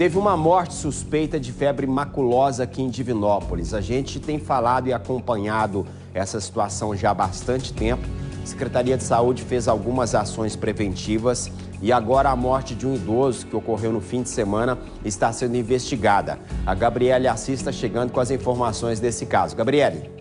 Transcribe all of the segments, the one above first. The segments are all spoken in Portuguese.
Teve uma morte suspeita de febre maculosa aqui em Divinópolis. A gente tem falado e acompanhado essa situação já há bastante tempo. A Secretaria de Saúde fez algumas ações preventivas e agora a morte de um idoso que ocorreu no fim de semana está sendo investigada. A Gabriele Assista chegando com as informações desse caso. Gabriele.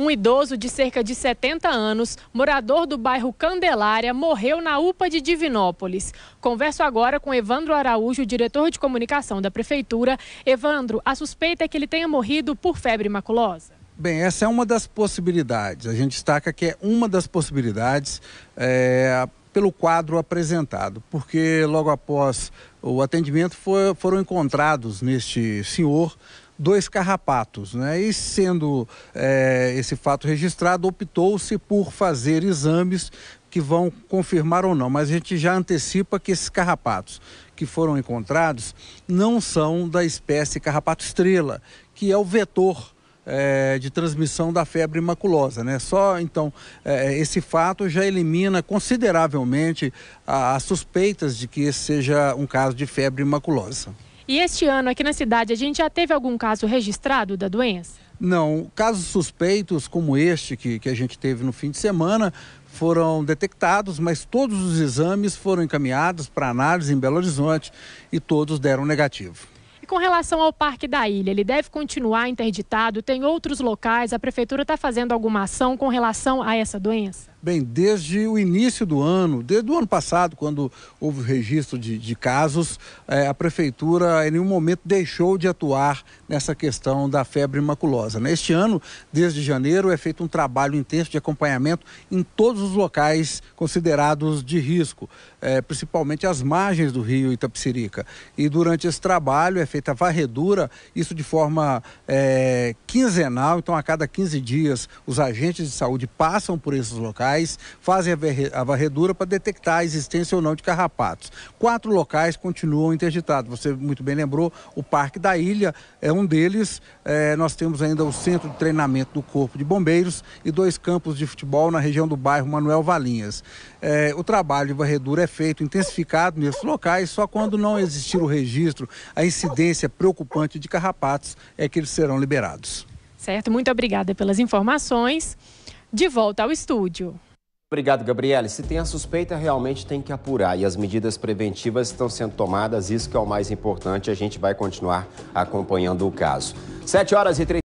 Um idoso de cerca de 70 anos, morador do bairro Candelária, morreu na UPA de Divinópolis. Converso agora com Evandro Araújo, diretor de comunicação da Prefeitura. Evandro, a suspeita é que ele tenha morrido por febre maculosa. Bem, essa é uma das possibilidades. A gente destaca que é uma das possibilidades é, pelo quadro apresentado, porque logo após o atendimento foi, foram encontrados neste senhor dois carrapatos. Né? E sendo é, esse fato registrado, optou-se por fazer exames que vão confirmar ou não, mas a gente já antecipa que esses carrapatos que foram encontrados não são da espécie carrapato estrela, que é o vetor é, de transmissão da febre maculosa, né? Só então é, esse fato já elimina consideravelmente as suspeitas de que esse seja um caso de febre maculosa. E este ano aqui na cidade, a gente já teve algum caso registrado da doença? Não, casos suspeitos como este que, que a gente teve no fim de semana foram detectados, mas todos os exames foram encaminhados para análise em Belo Horizonte e todos deram negativo. E com relação ao Parque da Ilha, ele deve continuar interditado? Tem outros locais? A prefeitura está fazendo alguma ação com relação a essa doença? Bem, desde o início do ano, desde o ano passado, quando houve o registro de, de casos, eh, a prefeitura em nenhum momento deixou de atuar nessa questão da febre maculosa. Neste né? ano, desde janeiro, é feito um trabalho intenso de acompanhamento em todos os locais considerados de risco, eh, principalmente as margens do rio Itapsirica. E durante esse trabalho é feita a varredura, isso de forma eh, quinzenal, então a cada 15 dias os agentes de saúde passam por esses locais locais fazem a varredura para detectar a existência ou não de carrapatos. Quatro locais continuam interditados. Você muito bem lembrou, o Parque da Ilha é um deles. É, nós temos ainda o Centro de Treinamento do Corpo de Bombeiros e dois campos de futebol na região do bairro Manuel Valinhas. É, o trabalho de varredura é feito intensificado nesses locais, só quando não existir o registro, a incidência preocupante de carrapatos é que eles serão liberados. Certo, muito obrigada pelas informações de volta ao estúdio. Obrigado, Gabriele. Se tem a suspeita, realmente tem que apurar. E as medidas preventivas estão sendo tomadas, isso que é o mais importante. A gente vai continuar acompanhando o caso. 7 horas e 3